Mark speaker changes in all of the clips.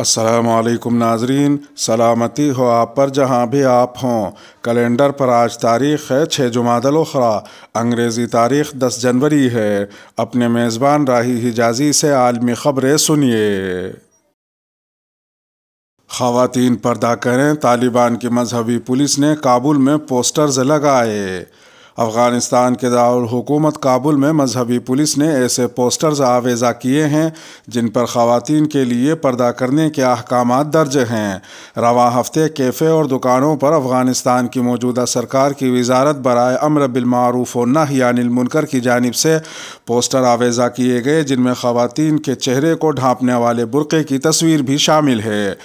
Speaker 1: असलकम नाजरीन सलामती हो आप पर जहाँ भी आप हों कैलेंडर पर आज तारीख़ है छः जुमादल अंग्रेज़ी तारीख़ दस जनवरी है अपने मेज़बान राही हिजाजी से आलमी ख़बरें सुनिए खातन पर्दा करें तालिबान की मजहबी पुलिस ने काबुल में पोस्टर्स लगाए अफगानिस्तान के दारकूमत काबुल में मजहबी पुलिस ने ऐसे पोस्टर्स आवेज़ा किए हैं जिन पर ख़वातीन के लिए पर्दा करने के अहकाम दर्ज हैं रवा हफ्ते कैफ़े और दुकानों पर अफगानिस्तान की मौजूदा सरकार की वजारत बरए अमर बिलमारूफ व नही की जानब से पोस्टर आवेज़ा किए गए जिनमें खातन के चेहरे को ढांपने वाले बुरक़े की तस्वीर भी शामिल है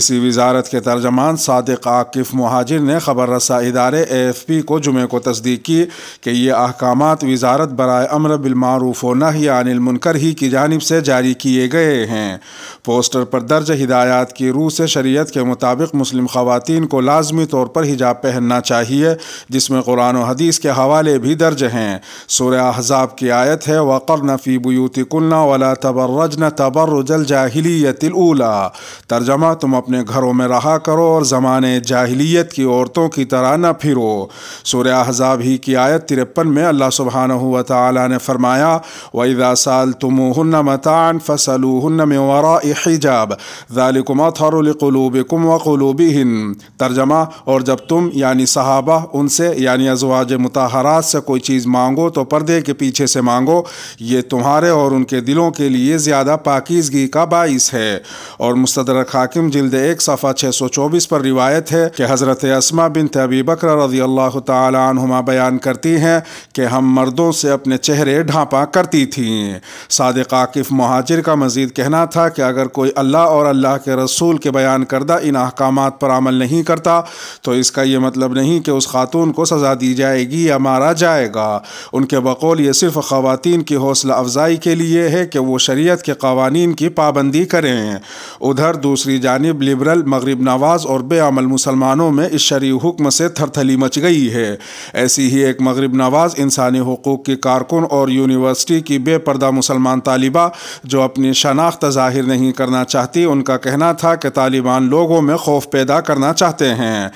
Speaker 1: इसी वजारत के तर्जमान सदक आकफ महाजिर ने खबर रसा इदारे एफ पी को जुमे को तस्दीक किए कि ये अहकाम वजारत बरए अमर बिलमारूफ़ नही अनिलमुनकर ही की जानब से जारी किए गए हैं पोस्टर पर दर्ज हिदायत की रूह से शरीत के मुताबिक मुस्लिम ख़वान को लाजमी तौर पर हिजाब पहनना चाहिए जिसमें कुरान हदीस के हवाले भी दर्ज हैं सूर अहजाब की आयत है वक़र नफ़ी बयूती कुल्ना वाला तबर्रजन तबर्रजल जाहिलियतला तर्जमा तुम अपने घरों में रहा करो और ज़माने जाहलीत की औरतों की तरह न फिरो सूर अहजाब ही की आयत तिरपन में अल्लाह सुबहान हुआ ताली ने फरमाया वईदा साल तुमहन मतान फसलूहन में वरा हिजाब ज़ालिकुमा वलूबी हिन तर्जमा और जब तुम यानि सहाबा उनसे यानि अजवाज मतहरात से कोई चीज़ मांगो तो पर्दे के पीछे से मांगो ये तुम्हारे और उनके दिलों के लिए ज़्यादा पाकिजगी का बाइस है और मुस्तदर हाकिम जल्द एक सफ़ा छः सौ चौबीस पर रिवायत है कि हज़रत असमा बिन तबी बकर रजी अल्लाह तुमा बयान बयान करती हैं कि हम मर्दों से अपने चेहरे ढांपा करती थीं सादिक आकिफ महाजिर का मजीद कहना था कि अगर कोई अल्लाह और अल्लाह के रसूल के बयान करदा इन अहकाम पर अमल नहीं करता तो इसका यह मतलब नहीं कि उस खातून को सज़ा दी जाएगी या मारा जाएगा उनके बकौल ये सिर्फ ख़वान की हौसला अफजाई के लिए है कि वो शरीय के कवानीन की पाबंदी करें उधर दूसरी जानब लिबरल मगरब नवाज और बेअमल मुसलमानों में इस शरी हुक्म से थरथली मच गई है ऐसी ही एक मगरब नवाज़ इंसानी हकूक़ की कारकुन और यूनिवर्सिटी की बेपर्दा मुसलमान तालिबा जो अपनी शनाख्त जाहिर नहीं करना चाहती उनका कहना था कि तालिबान लोगों में खौफ पैदा करना चाहते हैं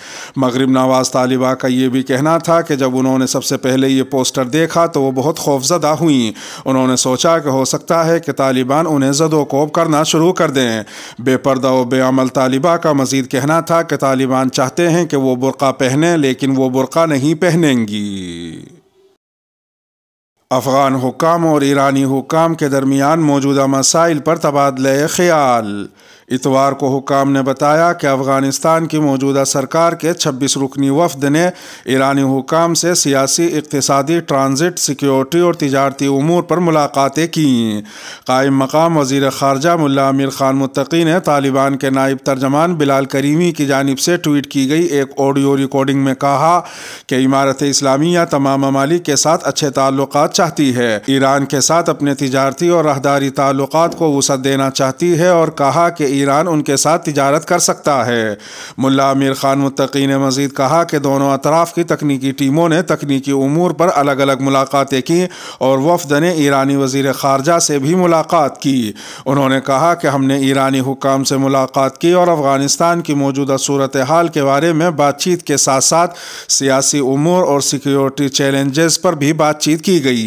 Speaker 1: मगरब नवाज़ तालिबा का ये भी कहना था कि जब उन्होंने सबसे पहले ये पोस्टर देखा तो वह बहुत खौफजदा हुई उन्होंने सोचा कि हो सकता है कि तालिबान उन्हें जदोकोब करना शुरू कर दें बेपर्दा व बेअमल तालिबा का मजीद कहना था कि तालिबान चाहते हैं कि वो बुरका पहने लेकिन वो बुरका नहीं पहनेंगी अफगान हुकाम और ईरानी हुकाम के दरमियान मौजूदा मसाइल पर तबादला ख्याल इतवार को हुकाम ने बताया कि अफ़गानिस्तान की मौजूदा सरकार के 26 रुकनी वफद ने ईरानी हुकाम से सियासी इकतसादी ट्रांजिट सिक्योरिटी और तजारती अमूर पर मुलाकातें कं कायम मकाम वजीर खारजा मुला आमिर खान मुतकी ने तालिबान के नायब तर्जमान बिलाल करीमी की जानब से ट्वीट की गई एक ऑडियो रिकॉर्डिंग में कहा कि इमारत इस्लामिया तमाम ममालिक के साथ अच्छे ताल्लुक चाहती है ईरान के साथ अपने तजारती और राहदारी ताल्लुक को वसत देना चाहती है और कहा कि ईरान उनके साथ तजारत कर सकता है मुला आमिर खान मुतकी ने मजीद कहा कि दोनों अतराफ़ की तकनीकी टीमों ने तकनीकी अमूर पर अलग अलग मुलाकातें की और वफद ने ईरानी वजीर खारजा से भी मुलाकात की उन्होंने कहा कि हमने ईरानी हुकाम से मुलाकात की और अफ़गानिस्तान की मौजूदा सूरत हाल के बारे में बातचीत के साथ साथ सियासी अमूर और सिक्योरिटी चैलेंजेस पर भी बातचीत की गई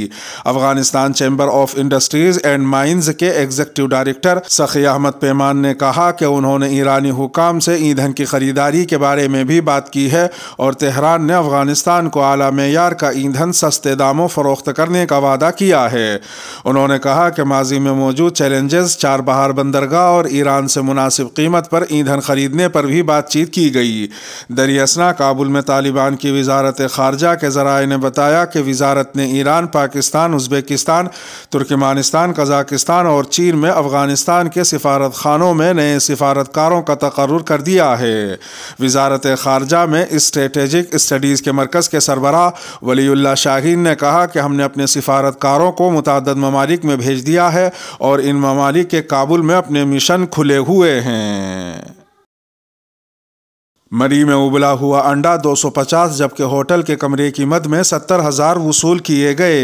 Speaker 1: Afghanistan chamber of industries and mines के एग्जीक्यूटिव डायरेक्टर सखी अहमद पैमान ने कहा कि उन्होंने ईरानी हुकाम से ईंधन की खरीदारी के बारे में भी बात की है और तेहरान ने अफगानिस्तान को आला मैार का ईंधन सस्ते दामों फरोख्त करने का वादा किया है उन्होंने कहा कि माजी में मौजूद चैलेंजेस चार बहार बंदरगाह और ईरान से मुनासिब कीमत पर ईंधन खरीदने पर भी बातचीत की गई दरियासना काबुल में तालिबान की वजारत खारजा के जराए ने बताया कि वजारत ने Iran Pakistan Uzbekistan Turkmenistan Kazakhstan और चीन में अफगानिस्तान के सिफारत खानों में में नए सिफारतकारों का तकर्र कर दिया है वजारत खारजा में स्ट्रेटेजिक स्टडीज़ के मरकज़ के सरबरा वलील्ला शाहन ने कहा कि हमने अपने सिफारतकारों को मतद ममालिक में भेज दिया है और इन ममालिक के काबुल में अपने मिशन खुले हुए हैं मरी में उबला हुआ अंडा 250 जबकि होटल के कमरे की मद में सत्तर हज़ार वसूल किए गए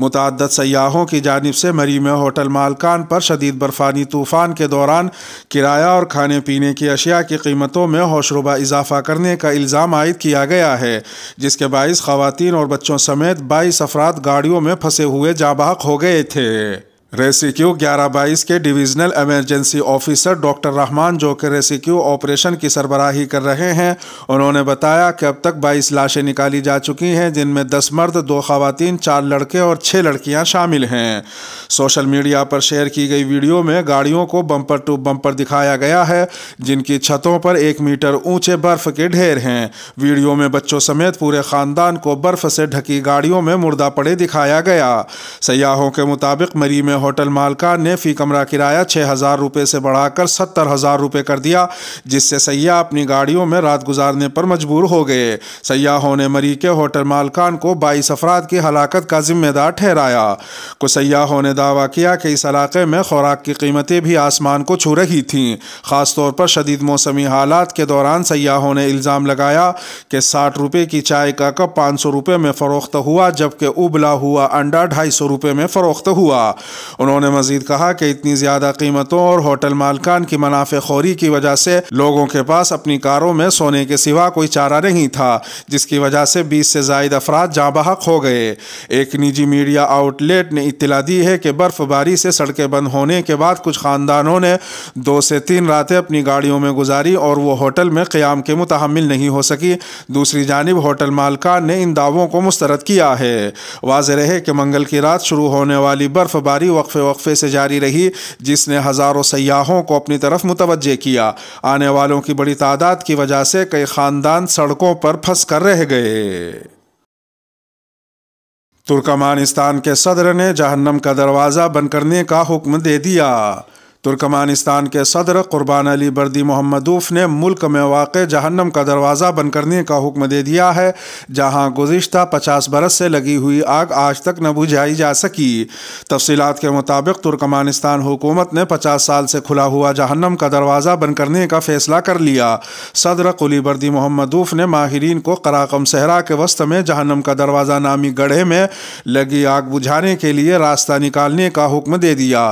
Speaker 1: मुतद सयाहों की जानब से मरी में होटल मालकान पर शदीद बर्फ़ानी तूफ़ान के दौरान किराया और खाने पीने की अशिया की कीमतों में हौशरुबा इजाफा करने का इल्ज़ाम आयद किया गया है जिसके बायस खातन और बच्चों समेत बाईस अफराद गाड़ियों में फंसे हुए जाबाक हो गए थे रेसिक्यू 1122 के divisional emergency officer doctor Rahman जो कि रेसिक्यू ऑपरेशन की सरबराही कर रहे हैं उन्होंने बताया कि अब तक 22 लाशें निकाली जा चुकी हैं जिनमें 10 मर्द दो खातन चार लड़के और छः लड़कियां शामिल हैं सोशल मीडिया पर शेयर की गई वीडियो में गाड़ियों को बम्पर टू बम्पर दिखाया गया है जिनकी छतों पर एक मीटर ऊँचे बर्फ के ढेर हैं वीडियो में बच्चों समेत पूरे ख़ानदान को बर्फ से ढकी गाड़ियों में मुर्दा पड़े दिखाया गया सयाहों के मुताबिक मरी में होटल मालका ने फी कमरा किराया छः हज़ार रुपये से बढ़ाकर सत्तर हज़ार रुपये कर दिया जिससे सयाह अपनी गाड़ियों में रात गुजारने पर मजबूर हो गए सयाहों ने मरी के होटल मालकान को बाईस अफराद की हलाकत का जिम्मेदार ठहराया कुछ सयाहों ने दावा किया कि इस इलाके में खुराक की कीमतें भी आसमान को छू रही थीं ख़ासतौर पर शदीद मौसमी हालात के दौरान सयाहों ने इल्ज़ाम लगाया कि साठ रुपये की चाय का कप पाँच सौ रुपये में फ़रोख्त हुआ जबकि उबला हुआ अंडा ढाई सौ रुपये में फ़रोख्त हुआ उन्होंने मजीद कहा कि इतनी ज़्यादा कीमतों और होटल मालकान की मुनाफे खोरी की वजह से लोगों के पास अपनी कारों में सोने के सिवा कोई चारा नहीं था जिसकी वजह से बीस से जायद अफराद जहाँ बहक हो गए एक निजी मीडिया आउटलेट ने इतला दी है कि बर्फबारी से सड़कें बंद होने के बाद कुछ ख़ानदानों ने दो से तीन रातें अपनी गाड़ियों में गुजारी और वो होटल में क़्याम के मुतहमल नहीं हो सकी दूसरी जानब होटल मालकान ने इन दावों को मुस्तरद किया है वाज रहे कि मंगल की रात शुरू होने वाली बर्फबारी व वक्फे वक्फे से जारी रही जिसने हज़ारों सयाहों को अपनी तरफ मुतवजह किया आने वालों की बड़ी तादाद की वजह से कई ख़ानदान सड़कों पर फंस कर रह गए तुर्कमानिस्तान के सदर ने जहन्नम का दरवाज़ा बंद करने का हुक्म दे दिया तुर्कमानिस्तान के सदर कुर्बान अली बर्दी मोहम्मदूफ ने मुल्क में वाक़ जहन्नम का दरवाज़ा बंद करने का हुक्म दे दिया है जहां गुज्त पचास बरस से लगी हुई आग आज तक न बुझाई जा सकी तफसीत के मुताबिक तुर्कमानिस्तान हुकूमत ने पचास साल से खुला हुआ जहन्नम का दरवाज़ा बंद करने का फैसला कर लिया सदर कुली बर्दी मोहम्मदूफ ने माहरीन को कराकम सहरा के वस्त में जहन्नम का दरवाज़ा नामी गढ़े में लगी आग बुझाने के लिए रास्ता निकालने का हुक्म दे दिया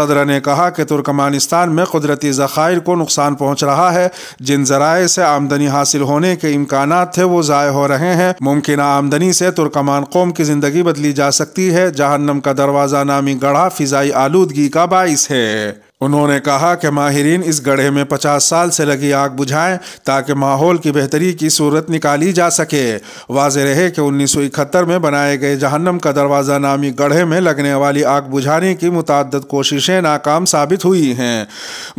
Speaker 1: सदर ने कहा कि तुर्कमानिस्तान में कुदरती जखायर को नुकसान पहुँच रहा है जिन जराए से आमदनी हासिल होने के इम्कान थे वो ज़ाय हो रहे हैं मुमकिन आमदनी से तुर्कमान कौम की ज़िंदगी बदली जा सकती है जहन्नम का दरवाज़ा नामी गढ़ा फ़िज़ाई आलूदगी का बायस है उन्होंने कहा कि माहरीन इस गढ़े में 50 साल से लगी आग बुझाएं ताकि माहौल की बेहतरी की सूरत निकाली जा सके वाज रहे कि इकहत्तर में बनाए गए जहन्नम का दरवाज़ा नामी गढ़े में लगने वाली आग बुझाने की मुतद कोशिशें नाकाम साबित हुई हैं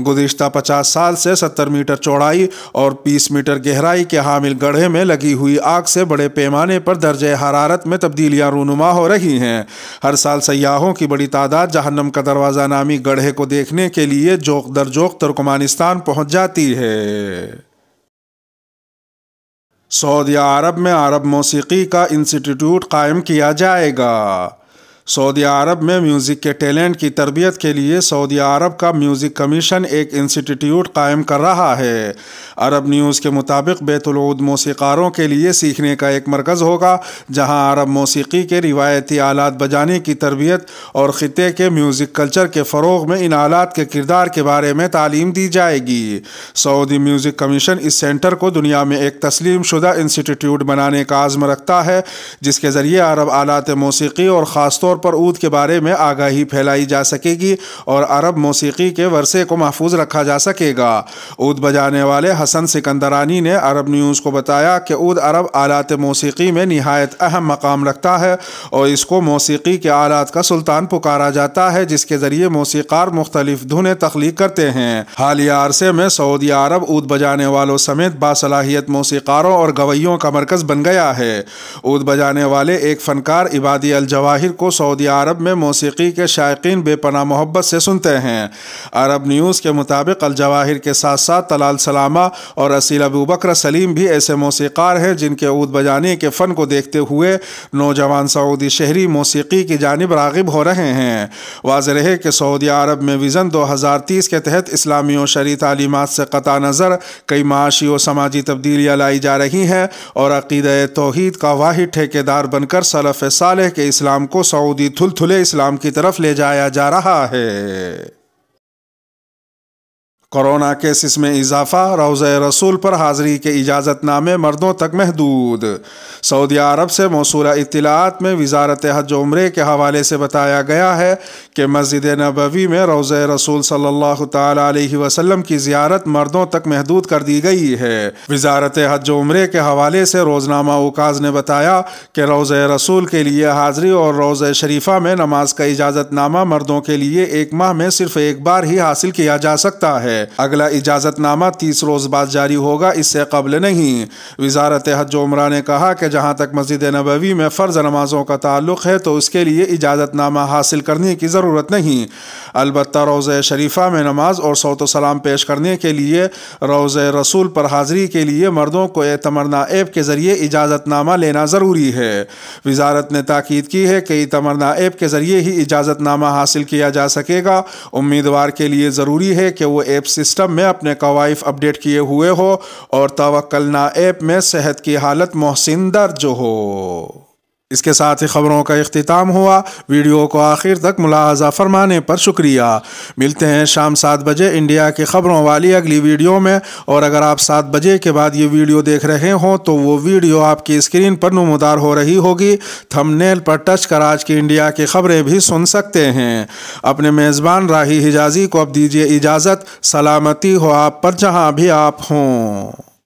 Speaker 1: गुज्त पचास साल से सत्तर मीटर चौड़ाई और बीस मीटर गहराई के हामिल गढ़े में लगी हुई आग से बड़े पैमाने पर दर्ज हरारत में तब्दीलियाँ रूनुमा हो रही हैं हर साल सयाहों की बड़ी तादाद जहन्नम का दरवाज़ा नामी गढ़े को देखने करने के लिए जोक दर जोक तुर्कमानिस्तान पहुंच जाती है सऊदी अरब में अरब मौसीकी का इंस्टीट्यूट कायम किया जाएगा सऊदी अरब में म्यूज़िक के टैलेंट की तरबियत के लिए सऊदी अरब का म्यूज़िक कमीशन एक इंस्टीट्यूट कायम कर रहा है अरब न्यूज़ के मुताबिक बैतुलूद मौसीकारों के लिए सीखने का एक मरकज़ होगा जहां अरब मौसीकी के रिवायती आलात बजाने की तरबियत और ख़ते के म्यूज़िक कल्चर के फ़रोग में इन आलात के किरदार के बारे में तालीम दी जाएगी सऊदी म्यूज़िक कमीशन इस सेंटर को दुनिया में एक तस्लीम शुदा इंस्टीट्यूट बनाने का आज़म रखता है जिसके ज़रिए अरब आलात मौसीकी और ख़ासतौर तौर पर ऊद के बारे में आगाही फैलाई जा सकेगी और अरब मौसीकी के वर्षे को महफूज रखा जा सकेगा ऊद बजाने वाले हसन सिकंदरानी ने अरब न्यूज़ को बताया कि ऊद अरब आलात मौसीकी में नहायत अहम मकाम रखता है और इसको मौसीकी के आलात का सुल्तान पुकारा जाता है जिसके ज़रिए मौसीकार मुख्तलिफ धुने तख्लीक करते हैं हालिया अरसे में सऊदी अरब ऊद बजाने वालों समेत बासलाहियत मौसीकारों और गवैयों का मरकज़ बन गया है ऊद बजाने वाले एक फ़नकार इबादी अलजवाहिर को सऊदी सऊदी अरब में मौसीकी के शायकीन बेपना मोहब्बत से सुनते हैं अरब न्यूज़ के मुताबिक अलजवाहिर के साथ साथ तलाल सलामा और असील अबू बकर सलीम भी ऐसे मौसीकार हैं जिनके ऊद बजाने के फ़न को देखते हुए नौजवान सऊदी शहरी मौसीकी की जानब रागब हो रहे हैं वाज रहे कि सऊदी अरब में विज़न दो हज़ार तीस के तहत इस्लामी और शरी तलीमत से कता नज़र कई माशी और समाजी तब्दीलियाँ लाई जा रही हैं और अकीद तोहद का वाहि ठेकेदार बनकर सलफ़ साल के इस्लाम को सऊदी सऊदी थुलथुले इस्लाम की तरफ ले जाया जा रहा है कोरोना केसेस में इजाफा रोज़ रसूल पर हाजिरी के इजाज़तनामे मर्दों तक महदूद सऊदी अरब से मौसू इतलात में वजारत हज उम्र के हवाले से बताया गया है कि मस्जिद नबवी में रोज़ रसूल सल्लल्लाहु तसलम की ज़ियारत मर्दों तक महदूद कर दी गई है वजारत हज उम्र के हवाले से रोज़नामा उकाज ने बताया कि रोज़ रसूल के लिए हाजिरी और रोज़ शरीफा में नमाज का इजाज़तनामा मर्दों के लिए एक माह में सिर्फ़ एक बार ही हासिल किया जा सकता है अगला इजाज़तनामा तीस रोज़ बाद जारी होगा इससे कबल नहीं वजारत हज उमरा ने कहा कि जहाँ तक मस्जिद नबवी में फ़र्ज़ नमाज़ों का ताल्लुक़ है तो उसके लिए इजाज़तनामा हासिल करने की ज़रूरत नहीं अलबत् रोज़ शरीफ़ा में नमाज और सौत सलाम पेश करने के लिए रोज़ रसूल पर हाज़िरी के लिए मर्दों को तमरना ऐप के ज़रिए इजाज़तनामा लेना ज़रूरी है वजारत ने ताकीद की है कि तमरना ऐप के ज़रिए ही इजाज़तनामा हासिल किया जा सकेगा उम्मीदवार के लिए ज़रूरी है कि वह ऐप सिस्टम में अपने कवाइफ अपडेट किए हुए हो और तवक्लना ऐप में सेहत की हालत मोहसिन दर्ज हो इसके साथ ही खबरों का अख्ताम हुआ वीडियो को आखिर तक मुलाजा फरमाने पर शुक्रिया मिलते हैं शाम सात बजे इंडिया की खबरों वाली अगली वीडियो में और अगर आप सात बजे के बाद ये वीडियो देख रहे हों तो वो वीडियो आपकी स्क्रीन पर नमदार हो रही होगी थंबनेल पर टच कर आज की इंडिया की खबरें भी सुन सकते हैं अपने मेज़बान राही हिजाजी को अब दीजिए इजाज़त सलामती हो आप पर जहाँ भी आप हों